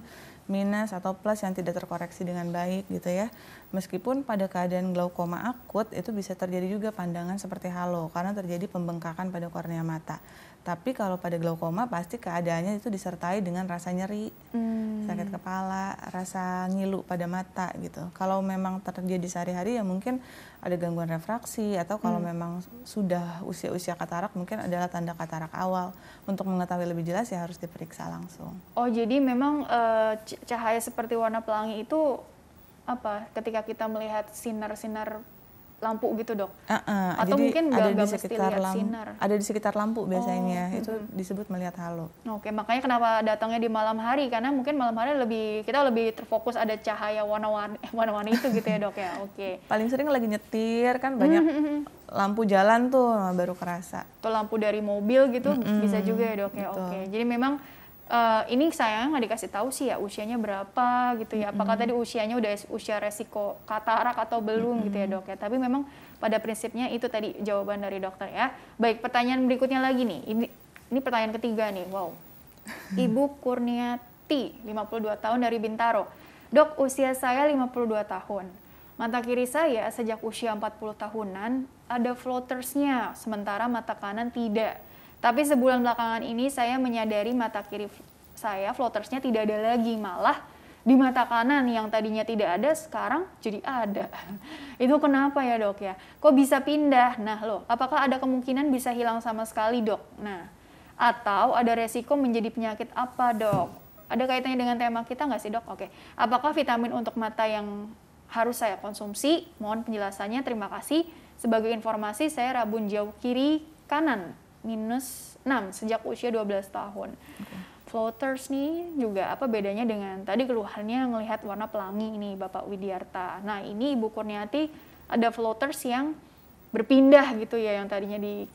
minus atau plus yang tidak terkoreksi dengan baik gitu ya meskipun pada keadaan glaukoma akut itu bisa terjadi juga pandangan seperti halo karena terjadi pembengkakan pada kornea mata tapi kalau pada glaukoma pasti keadaannya itu disertai dengan rasa nyeri, hmm. sakit kepala, rasa ngilu pada mata gitu. Kalau memang terjadi sehari-hari ya mungkin ada gangguan refraksi atau kalau hmm. memang sudah usia-usia katarak mungkin adalah tanda katarak awal. Untuk mengetahui lebih jelas ya harus diperiksa langsung. Oh, jadi memang e, cahaya seperti warna pelangi itu apa? Ketika kita melihat sinar-sinar lampu gitu dok uh -uh. atau Jadi mungkin gak nggak mesti lihat sinar ada di sekitar lampu oh, biasanya oh. itu disebut melihat halo oke okay, makanya kenapa datangnya di malam hari karena mungkin malam hari lebih kita lebih terfokus ada cahaya warna-warni warna-warni itu gitu ya dok ya oke okay. paling sering lagi nyetir kan banyak hmm, hmm, lampu jalan tuh baru kerasa Tuh lampu dari mobil gitu mm -hmm. bisa juga ya dok ya oke okay. jadi memang uh, ini saya nggak dikasih tahu sih ya usianya berapa gitu ya. Apakah mm -hmm. tadi usianya udah usia resiko katarak atau belum mm -hmm. gitu ya dok ya. Tapi memang pada prinsipnya itu tadi jawaban dari dokter ya. Baik pertanyaan berikutnya lagi nih. Ini, ini pertanyaan ketiga nih. Wow. Ibu Kurniati 52 tahun dari Bintaro. Dok, usia saya 52 tahun. Mata kiri saya sejak usia 40 tahunan ada floatersnya, sementara mata kanan tidak tapi sebulan belakangan ini saya menyadari mata kiri saya floatersnya tidak ada lagi, malah di mata kanan yang tadinya tidak ada sekarang jadi ada. Itu kenapa ya dok ya? Kok bisa pindah? Nah loh, apakah ada kemungkinan bisa hilang sama sekali dok? Nah, atau ada resiko menjadi penyakit apa dok? Ada kaitannya dengan tema kita nggak sih dok? Oke, apakah vitamin untuk mata yang harus saya konsumsi? Mohon penjelasannya, terima kasih. Sebagai informasi, saya rabun jauh kiri kanan minus 6 sejak usia 12 tahun. Okay. Floaters nih juga apa bedanya dengan tadi keluhannya melihat warna pelangi ini Bapak Widiarta. Nah ini Ibu Kurniati ada floaters yang berpindah gitu ya yang tadinya di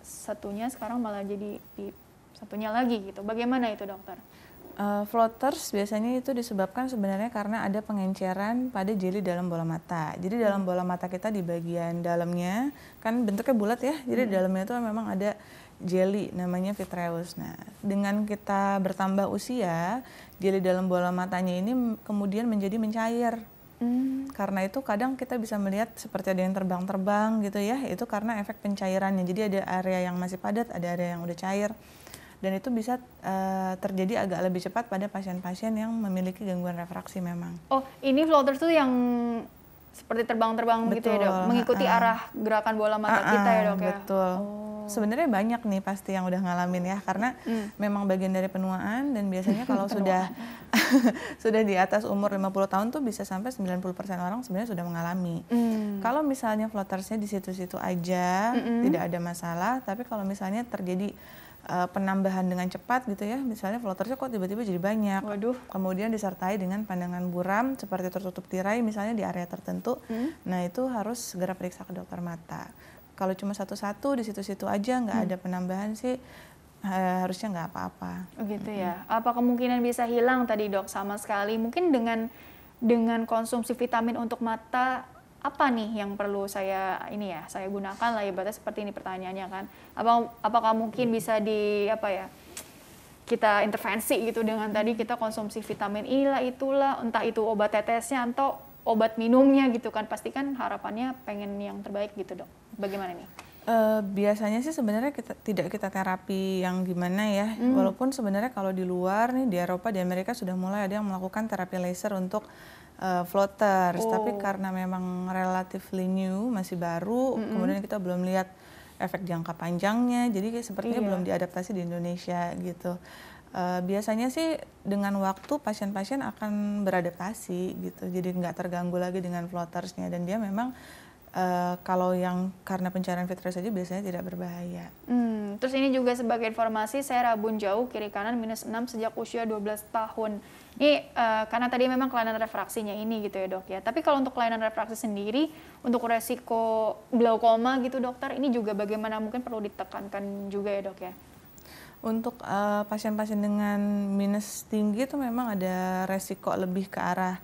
satunya sekarang malah jadi di satunya lagi gitu. Bagaimana itu dokter? Uh, floaters biasanya itu disebabkan sebenarnya karena ada pengenceran pada jeli dalam bola mata. Jadi hmm. dalam bola mata kita di bagian dalamnya kan bentuknya bulat ya. Jadi hmm. dalamnya itu memang ada jeli namanya vitreous. Nah, dengan kita bertambah usia, jeli dalam bola matanya ini kemudian menjadi mencair. Hmm. Karena itu kadang kita bisa melihat seperti ada yang terbang-terbang gitu ya, itu karena efek pencairannya. Jadi ada area yang masih padat, ada area yang udah cair dan itu bisa uh, terjadi agak lebih cepat pada pasien-pasien yang memiliki gangguan refraksi memang. Oh, ini floaters tuh yang seperti terbang-terbang gitu ya dok, mengikuti uh, arah gerakan bola mata uh, kita ya dok ya. Betul. Oh. Sebenarnya banyak nih pasti yang udah ngalamin ya karena hmm. memang bagian dari penuaan dan biasanya kalau sudah sudah di atas umur 50 tahun tuh bisa sampai 90% orang sebenarnya sudah mengalami. Hmm. Kalau misalnya floatersnya di situ-situ aja, hmm. tidak ada masalah, tapi kalau misalnya terjadi uh, penambahan dengan cepat gitu ya misalnya floaternya kok tiba-tiba jadi banyak Waduh. kemudian disertai dengan pandangan buram seperti tertutup tirai misalnya di area tertentu hmm. nah itu harus segera periksa ke dokter mata kalau cuma satu-satu di situ-situ aja nggak hmm. ada penambahan sih harusnya nggak apa-apa oh, gitu ya apa kemungkinan bisa hilang tadi dok sama sekali mungkin dengan dengan konsumsi vitamin untuk mata apa nih yang perlu saya ini ya saya gunakan lah ibaratnya seperti ini pertanyaannya kan apa apakah mungkin hmm. bisa di apa ya kita intervensi gitu dengan hmm. tadi kita konsumsi vitamin e lah itulah entah itu obat tetesnya atau obat minumnya gitu kan pasti kan harapannya pengen yang terbaik gitu dok bagaimana nih Uh, biasanya sih sebenarnya kita tidak kita terapi yang gimana ya hmm. walaupun sebenarnya kalau di luar nih di Eropa di Amerika sudah mulai ada yang melakukan terapi laser untuk uh, floaters, oh. tapi karena memang relatively new, masih baru, mm -hmm. kemudian kita belum lihat efek jangka panjangnya, jadi sepertinya iya. belum diadaptasi di Indonesia gitu. Uh, biasanya sih dengan waktu pasien-pasien akan beradaptasi gitu, jadi nggak terganggu lagi dengan floatersnya dan dia memang Eh, kalau yang karena pencarian fitrah saja biasanya tidak berbahaya. Hmm, terus ini juga sebagai informasi, saya rabun jauh kiri kanan minus 6 sejak usia 12 tahun. Ini uh, karena tadi memang kelainan refraksinya ini gitu ya dok ya. Tapi kalau untuk kelainan refraksi sendiri, untuk resiko glaukoma gitu dokter, ini juga bagaimana mungkin perlu ditekankan juga ya dok ya? Untuk eh, pasien-pasien uh, dengan minus tinggi itu memang ada resiko lebih ke arah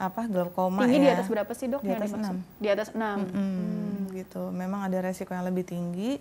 apa glaukoma tinggi ya. di atas berapa sih dok? Di atas enam. Di atas enam. -hmm. hmm. Gitu. Memang ada resiko yang lebih tinggi.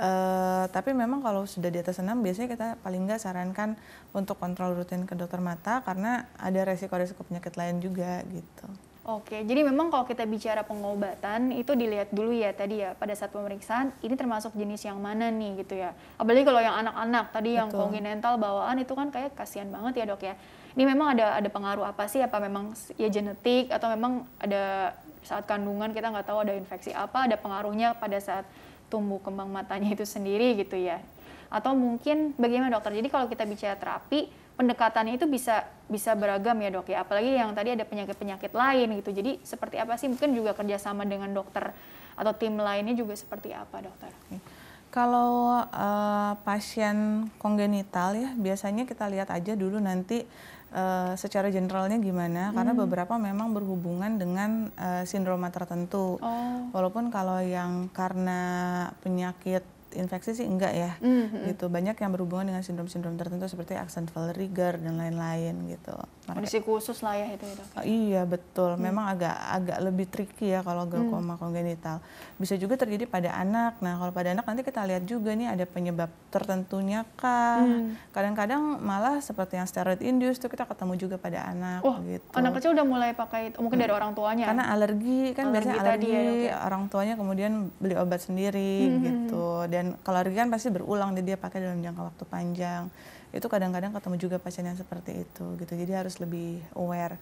Uh, tapi memang kalau sudah di atas 6 biasanya kita paling nggak sarankan untuk kontrol rutin ke dokter mata karena ada resiko-resiko penyakit lain juga gitu. Oke, jadi memang kalau kita bicara pengobatan itu dilihat dulu ya tadi ya pada saat pemeriksaan ini termasuk jenis yang mana nih gitu ya. Apalagi kalau yang anak-anak tadi yang Betul. kongenital bawaan itu kan kayak kasihan banget ya dok ya ini memang ada ada pengaruh apa sih apa memang ya genetik atau memang ada saat kandungan kita nggak tahu ada infeksi apa ada pengaruhnya pada saat tumbuh kembang matanya itu sendiri gitu ya atau mungkin bagaimana dokter jadi kalau kita bicara terapi pendekatannya itu bisa bisa beragam ya dok ya apalagi yang tadi ada penyakit penyakit lain gitu jadi seperti apa sih mungkin juga kerjasama dengan dokter atau tim lainnya juga seperti apa dokter kalau uh, pasien kongenital ya biasanya kita lihat aja dulu nanti uh, secara generalnya gimana hmm. karena beberapa memang berhubungan dengan uh, sindroma tertentu. Oh. Walaupun kalau yang karena penyakit infeksi sih enggak ya mm-hmm. gitu banyak yang berhubungan dengan sindrom-sindrom tertentu seperti Axenfeld-Rieger dan lain-lain gitu kondisi khusus lah ya itu ya oh, iya betul mm. memang agak agak lebih tricky ya kalau glaukoma mm. kongenital bisa juga terjadi pada anak nah kalau pada anak nanti kita lihat juga nih ada penyebab tertentunya kah kadang mm. kadang-kadang malah seperti yang steroid induced tuh kita ketemu juga pada anak oh, gitu anak kecil udah mulai pakai mungkin mm. dari orang tuanya ya? karena alergi kan alergi biasanya ya, alergi ya, orang tuanya kemudian beli obat sendiri mm-hmm. gitu dan dan kalau rugi kan pasti berulang jadi dia pakai dalam jangka waktu panjang itu kadang-kadang ketemu juga pasien yang seperti itu gitu jadi harus lebih aware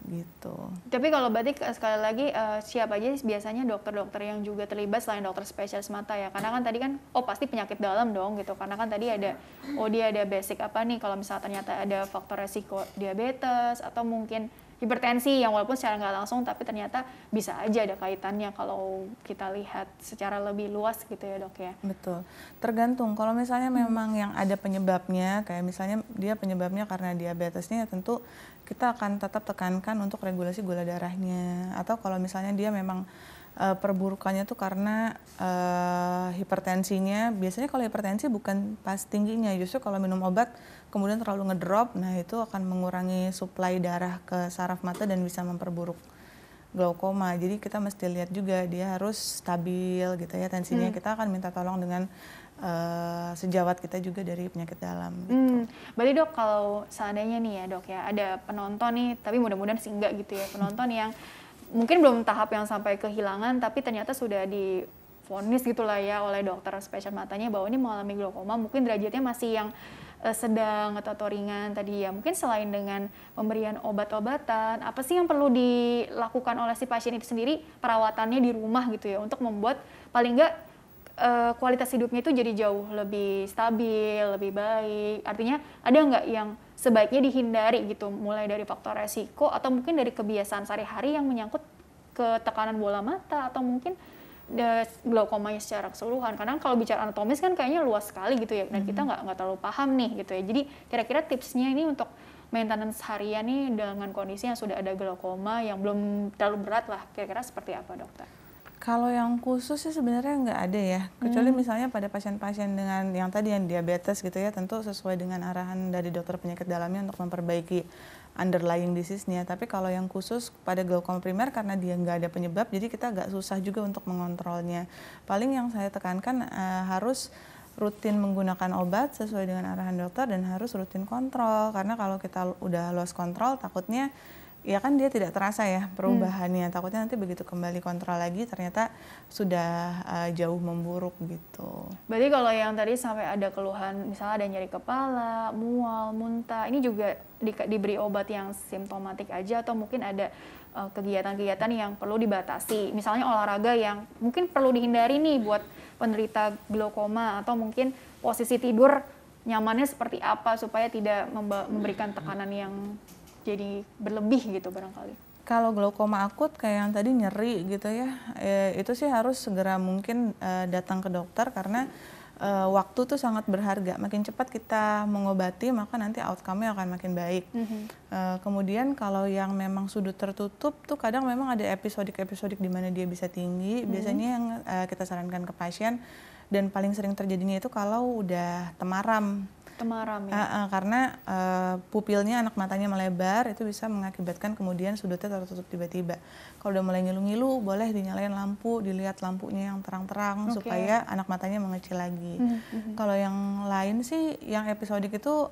gitu. Tapi kalau berarti eh, sekali lagi uh, siapa aja biasanya dokter-dokter yang juga terlibat selain dokter spesialis mata ya. Karena kan tadi kan oh pasti penyakit dalam dong gitu. Karena kan tadi ada oh dia ada basic apa nih kalau misalnya ternyata ada faktor resiko diabetes atau mungkin hipertensi yang walaupun secara nggak langsung tapi ternyata bisa aja ada kaitannya kalau kita lihat secara lebih luas gitu ya dok ya. Betul. Tergantung kalau misalnya hmm. memang yang ada penyebabnya kayak misalnya dia penyebabnya karena diabetesnya ya tentu kita akan tetap tekankan untuk regulasi gula darahnya atau kalau misalnya dia memang uh, perburukannya tuh karena uh, hipertensinya biasanya kalau hipertensi bukan pas tingginya justru kalau minum obat kemudian terlalu ngedrop nah itu akan mengurangi suplai darah ke saraf mata dan bisa memperburuk glaukoma jadi kita mesti lihat juga dia harus stabil gitu ya tensinya hmm. kita akan minta tolong dengan uh, sejawat kita juga dari penyakit dalam. Gitu. Hmm, berarti dok kalau seandainya nih ya dok ya ada penonton nih tapi mudah-mudahan sih enggak gitu ya penonton yang mungkin belum tahap yang sampai kehilangan tapi ternyata sudah di vonis gitulah ya oleh dokter spesial matanya bahwa ini mengalami glaukoma mungkin derajatnya masih yang uh, sedang atau, atau ringan tadi ya mungkin selain dengan pemberian obat-obatan apa sih yang perlu dilakukan oleh si pasien itu sendiri perawatannya di rumah gitu ya untuk membuat paling enggak uh, eh, kualitas hidupnya itu jadi jauh lebih stabil lebih baik artinya ada nggak yang sebaiknya dihindari gitu, mulai dari faktor resiko atau mungkin dari kebiasaan sehari-hari yang menyangkut ke tekanan bola mata atau mungkin glaukomanya secara keseluruhan. Karena kalau bicara anatomis kan kayaknya luas sekali gitu ya, dan kita mm-hmm. nggak nggak terlalu paham nih gitu ya. Jadi kira-kira tipsnya ini untuk maintenance harian nih dengan kondisi yang sudah ada glaukoma yang belum terlalu berat lah, kira-kira seperti apa dokter? Kalau yang khusus sih sebenarnya nggak ada ya, kecuali hmm. misalnya pada pasien-pasien dengan yang tadi yang diabetes gitu ya, tentu sesuai dengan arahan dari dokter penyakit dalamnya untuk memperbaiki underlying disease-nya. Tapi kalau yang khusus pada glaucoma primer karena dia nggak ada penyebab, jadi kita agak susah juga untuk mengontrolnya. Paling yang saya tekankan uh, harus rutin menggunakan obat sesuai dengan arahan dokter dan harus rutin kontrol karena kalau kita udah lost kontrol takutnya ya kan dia tidak terasa ya hmm. perubahannya. Hmm. Takutnya nanti begitu kembali kontrol lagi ternyata sudah uh, jauh memburuk gitu. Berarti kalau yang tadi sampai ada keluhan misalnya ada nyeri kepala, mual, muntah, ini juga di, diberi obat yang simptomatik aja atau mungkin ada kegiatan eh, kegiatan-kegiatan yang perlu dibatasi. Misalnya olahraga yang mungkin perlu dihindari nih buat penderita glaukoma atau mungkin posisi tidur nyamannya seperti apa supaya tidak memberikan tekanan yang jadi berlebih gitu barangkali? Kalau glaukoma akut kayak yang tadi nyeri gitu ya, eh, itu sih harus segera mungkin eh, datang ke dokter karena eh, waktu tuh sangat berharga. Makin cepat kita mengobati, maka nanti outcome-nya akan makin baik. Mm -hmm. eh, kemudian kalau yang memang sudut tertutup tuh kadang memang ada episodik-episodik di mana dia bisa tinggi. Mm -hmm. Biasanya yang eh, kita sarankan ke pasien dan paling sering terjadinya itu kalau udah temaram temaram ya? uh, uh, karena uh, pupilnya anak matanya melebar itu bisa mengakibatkan kemudian sudutnya tertutup tiba-tiba kalau udah mulai ngilu-ngilu boleh dinyalain lampu dilihat lampunya yang terang-terang okay. supaya anak matanya mengecil lagi mm -hmm. kalau yang lain sih yang episodik itu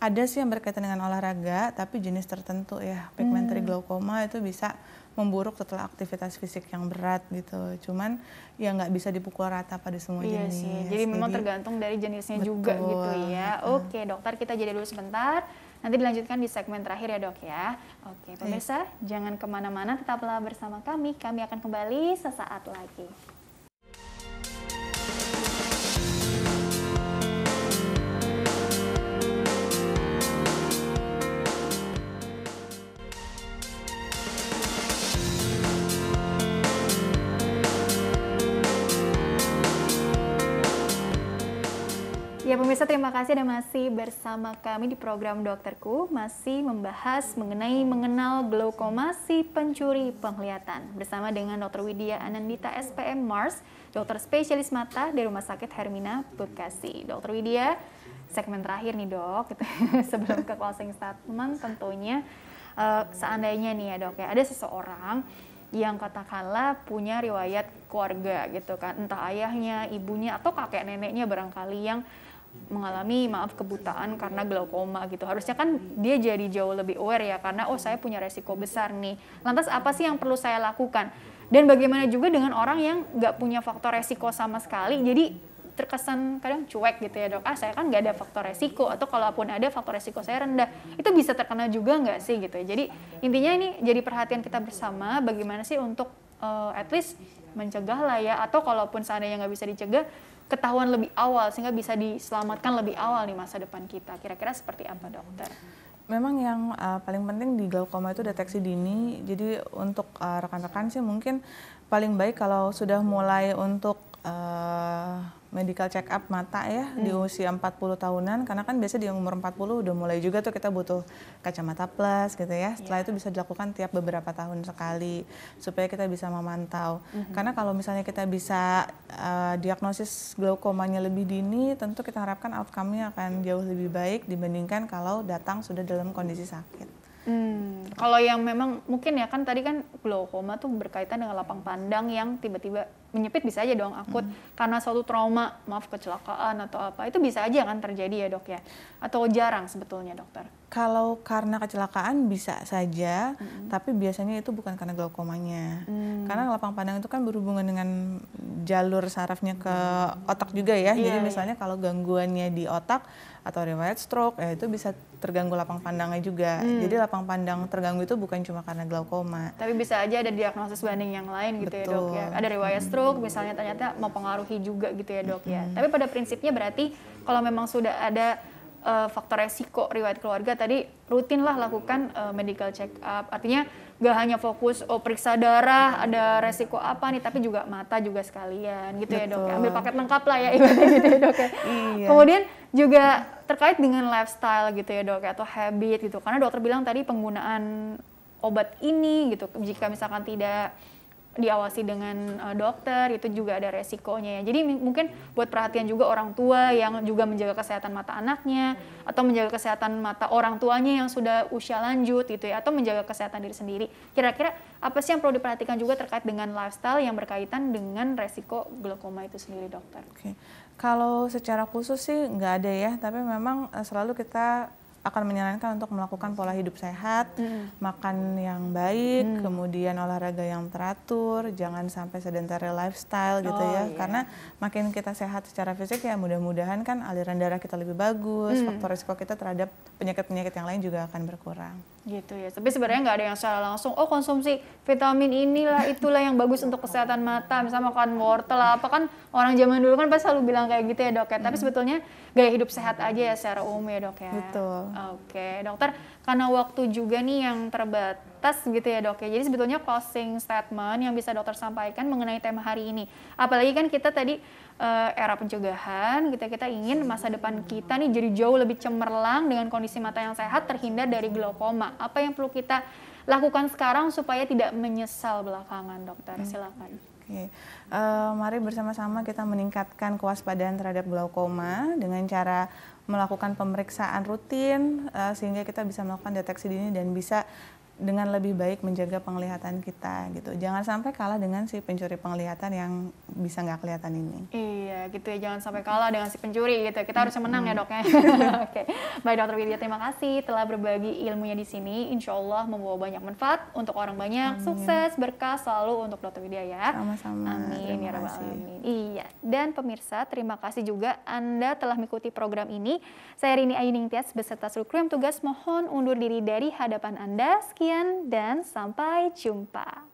ada sih yang berkaitan dengan olahraga tapi jenis tertentu ya pigmentary hmm. glaucoma itu bisa memburuk setelah aktivitas fisik yang berat gitu. Cuman ya nggak bisa dipukul rata pada semua iya jenis. Sih. Jadi, Jadi memang tergantung dari jenisnya betul, juga gitu ya. Oke dokter kita jadi dulu sebentar. Nanti dilanjutkan di segmen terakhir ya dok ya. Oke pemirsa jangan kemana-mana tetaplah bersama kami. Kami akan kembali sesaat lagi. Ya pemirsa terima kasih dan masih bersama kami di program Dokterku masih membahas mengenai mengenal glaukoma si pencuri penglihatan bersama dengan Dokter Widya Anandita SPM Mars, dokter spesialis mata di Rumah Sakit Hermina Bekasi. Dokter Widya, segmen terakhir nih dok, gitu, sebelum ke closing statement tentunya uh, seandainya nih ya dok ya ada seseorang yang katakanlah punya riwayat keluarga gitu kan entah ayahnya, ibunya atau kakek neneknya barangkali yang mengalami maaf kebutaan karena glaukoma gitu. Harusnya kan dia jadi jauh lebih aware ya karena oh saya punya resiko besar nih. Lantas apa sih yang perlu saya lakukan? Dan bagaimana juga dengan orang yang nggak punya faktor resiko sama sekali, jadi terkesan kadang cuek gitu ya dok. Ah saya kan nggak ada faktor resiko atau kalaupun ada faktor resiko saya rendah, itu bisa terkena juga nggak sih gitu. ya Jadi intinya ini jadi perhatian kita bersama, bagaimana sih untuk uh, at least mencegah lah ya atau kalaupun seandainya nggak bisa dicegah ketahuan lebih awal sehingga bisa diselamatkan lebih awal nih masa depan kita. Kira-kira seperti apa dokter? Memang yang uh, paling penting di glaukoma itu deteksi dini. Jadi untuk eh, rekan-rekan uh, sih mungkin paling baik kalau sudah mulai untuk uh, medical check up mata ya hmm. di usia 40 tahunan karena kan biasa di umur 40 udah mulai juga tuh kita butuh kacamata plus gitu ya. Setelah yeah. itu bisa dilakukan tiap beberapa tahun sekali supaya kita bisa memantau. Mm -hmm. Karena kalau misalnya kita bisa uh, diagnosis glaukomanya lebih dini, tentu kita harapkan outcome-nya akan jauh lebih baik dibandingkan kalau datang sudah dalam kondisi sakit. Hmm, kalau yang memang mungkin ya kan tadi kan glaukoma tuh berkaitan dengan lapang pandang yang tiba-tiba menyepit bisa aja dong akut hmm. karena suatu trauma, maaf kecelakaan atau apa itu bisa aja kan terjadi ya dok ya atau jarang sebetulnya dokter. Kalau karena kecelakaan bisa saja, hmm. tapi biasanya itu bukan karena glaukomanya. Hmm. Karena lapang pandang itu kan berhubungan dengan jalur sarafnya ke hmm. otak juga ya. Yeah, Jadi iya, iya. misalnya yeah. kalau gangguannya di otak atau riwayat stroke ya itu bisa terganggu lapang pandangnya juga. Hmm. Jadi lapang pandang terganggu itu bukan cuma karena glaukoma. Tapi bisa aja ada diagnosis banding yang lain gitu Betul. ya dok ya. Ada riwayat hmm. stroke hmm. misalnya ternyata mempengaruhi juga gitu ya dok ya. hmm. ya. Tapi pada prinsipnya berarti kalau memang sudah ada uh, faktor resiko riwayat keluarga tadi rutinlah lakukan uh, medical check up. Artinya gak hanya fokus oh periksa darah ada resiko apa nih tapi juga mata juga sekalian gitu Betul. ya dok ya. ambil paket lengkap lah ya gitu ya dok ya iya. kemudian juga terkait dengan lifestyle gitu ya dok ya, atau habit gitu karena dokter bilang tadi penggunaan obat ini gitu jika misalkan tidak diawasi dengan uh, dokter itu juga ada resikonya ya. Jadi mungkin buat perhatian juga orang tua yang juga menjaga kesehatan mata anaknya atau menjaga kesehatan mata orang tuanya yang sudah usia lanjut gitu ya atau menjaga kesehatan diri sendiri. Kira-kira apa sih yang perlu diperhatikan juga terkait dengan lifestyle yang berkaitan dengan resiko glaukoma itu sendiri dokter? Oke. Okay. Kalau secara khusus sih nggak ada ya, tapi memang eh, selalu kita akan menyarankan untuk melakukan pola hidup sehat, mm. makan yang baik, mm. kemudian olahraga yang teratur, jangan sampai sedentary lifestyle gitu oh, gitu ya. Iya. Karena makin kita sehat secara fisik ya mudah-mudahan kan aliran darah kita lebih bagus, mm. faktor risiko kita terhadap penyakit-penyakit yang lain juga akan berkurang. Gitu ya. Tapi sebenarnya nggak ada yang secara langsung oh konsumsi vitamin inilah itulah yang bagus untuk kesehatan mata, misalnya makan wortel apa kan orang zaman dulu kan pasti selalu bilang kayak gitu ya, Dok. Ya. Tapi mm. sebetulnya gaya hidup sehat aja ya secara umum ya dok ya. Betul. Oke dokter, karena waktu juga nih yang terbatas gitu ya dok ya. Jadi sebetulnya closing statement yang bisa dokter sampaikan mengenai tema hari ini. Apalagi kan kita tadi uh, era pencegahan, kita gitu ya, kita ingin masa depan kita nih jadi jauh lebih cemerlang dengan kondisi mata yang sehat terhindar dari glaukoma. Apa yang perlu kita lakukan sekarang supaya tidak menyesal belakangan dokter? Hmm. Silakan. Okay. Iya. Uh, eh, mari bersama-sama kita meningkatkan kewaspadaan terhadap glaukoma dengan cara melakukan pemeriksaan rutin uh, sehingga kita bisa melakukan deteksi dini dan bisa dengan lebih baik menjaga penglihatan kita gitu. Jangan sampai kalah dengan si pencuri penglihatan yang bisa nggak kelihatan ini. Iya, gitu ya. Jangan sampai kalah dengan si pencuri gitu. Kita harus menang ya dok ya. Oke, baik dokter Widya terima kasih telah berbagi ilmunya di sini. Insya Allah membawa banyak manfaat untuk orang banyak. Amin. Sukses berkah selalu untuk dokter Widya ya. Sama-sama. Amin terima ya Iya. Dan pemirsa terima kasih juga Anda telah mengikuti program ini. Saya Rini Ayu Ningtyas beserta seluruh kru yang tugas mohon undur diri dari hadapan Anda. Sekian kalian dan sampai jumpa.